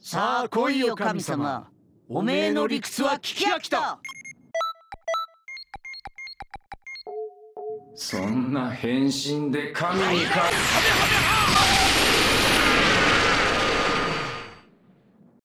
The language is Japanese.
さあ来いよ神様おめえの理屈は聞き飽きたそんな変身で神にか